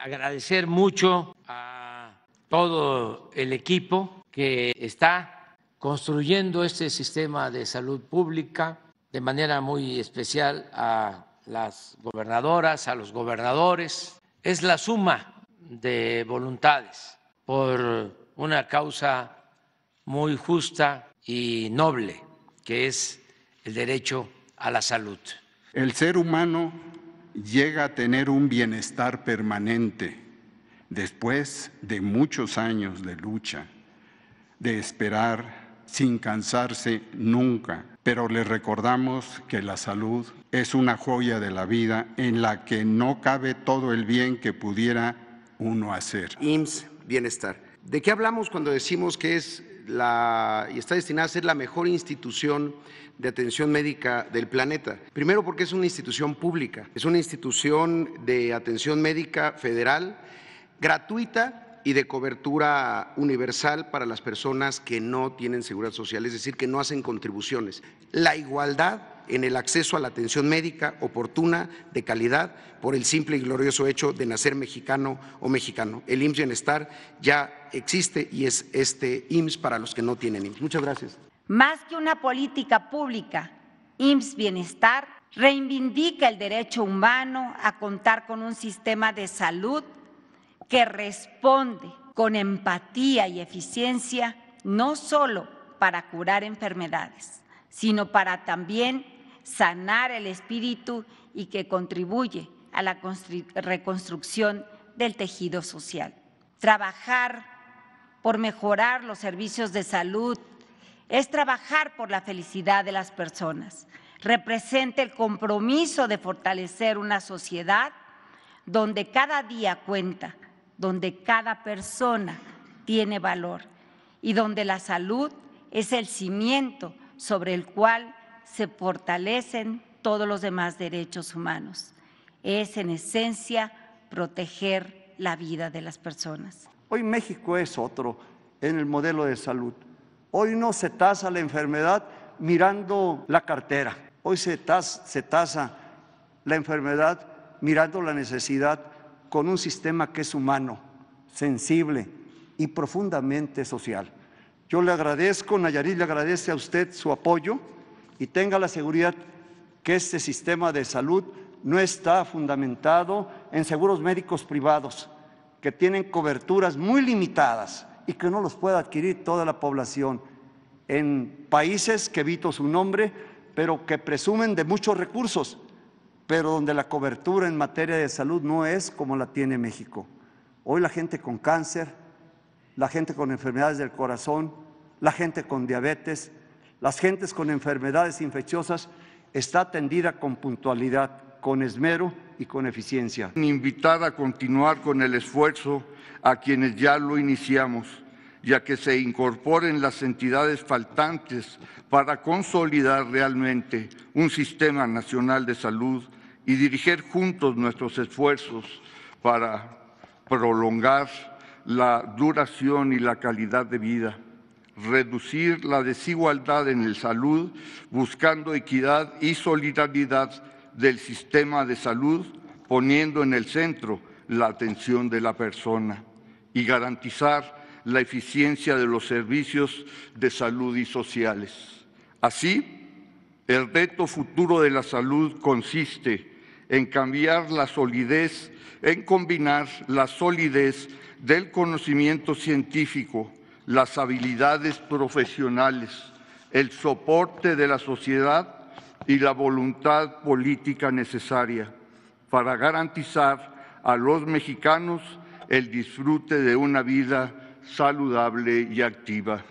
agradecer mucho a todo el equipo que está construyendo este sistema de salud pública, de manera muy especial a las gobernadoras, a los gobernadores. Es la suma de voluntades por una causa muy justa y noble, que es el derecho a la salud. El ser humano llega a tener un bienestar permanente después de muchos años de lucha, de esperar sin cansarse nunca. Pero le recordamos que la salud es una joya de la vida en la que no cabe todo el bien que pudiera uno hacer. IMSS, bienestar. ¿De qué hablamos cuando decimos que es y está destinada a ser la mejor institución de atención médica del planeta. Primero porque es una institución pública, es una institución de atención médica federal gratuita y de cobertura universal para las personas que no tienen seguridad social, es decir, que no hacen contribuciones. La igualdad en el acceso a la atención médica oportuna, de calidad, por el simple y glorioso hecho de nacer mexicano o mexicano. El IMSS Bienestar ya existe y es este IMSS para los que no tienen IMSS. Muchas gracias. Más que una política pública, IMSS Bienestar reivindica el derecho humano a contar con un sistema de salud que responde con empatía y eficiencia no solo para curar enfermedades, sino para también sanar el espíritu y que contribuye a la reconstrucción del tejido social. Trabajar por mejorar los servicios de salud es trabajar por la felicidad de las personas. Representa el compromiso de fortalecer una sociedad donde cada día cuenta donde cada persona tiene valor y donde la salud es el cimiento sobre el cual se fortalecen todos los demás derechos humanos. Es en esencia proteger la vida de las personas. Hoy México es otro en el modelo de salud. Hoy no se tasa la enfermedad mirando la cartera. Hoy se tasa, la enfermedad mirando la necesidad con un sistema que es humano, sensible y profundamente social. Yo le agradezco, Nayarit le agradece a usted su apoyo y tenga la seguridad que este sistema de salud no está fundamentado en seguros médicos privados, que tienen coberturas muy limitadas y que no los puede adquirir toda la población. En países que evito su nombre, pero que presumen de muchos recursos, pero donde la cobertura en materia de salud no es como la tiene México. Hoy la gente con cáncer, la gente con enfermedades del corazón, la gente con diabetes, las gentes con enfermedades infecciosas, está atendida con puntualidad, con esmero y con eficiencia. Invitar a continuar con el esfuerzo a quienes ya lo iniciamos ya que se incorporen las entidades faltantes para consolidar realmente un sistema nacional de salud y dirigir juntos nuestros esfuerzos para prolongar la duración y la calidad de vida, reducir la desigualdad en el salud, buscando equidad y solidaridad del sistema de salud, poniendo en el centro la atención de la persona y garantizar la eficiencia de los servicios de salud y sociales. Así, el reto futuro de la salud consiste en cambiar la solidez, en combinar la solidez del conocimiento científico, las habilidades profesionales, el soporte de la sociedad y la voluntad política necesaria para garantizar a los mexicanos el disfrute de una vida saludable y activa.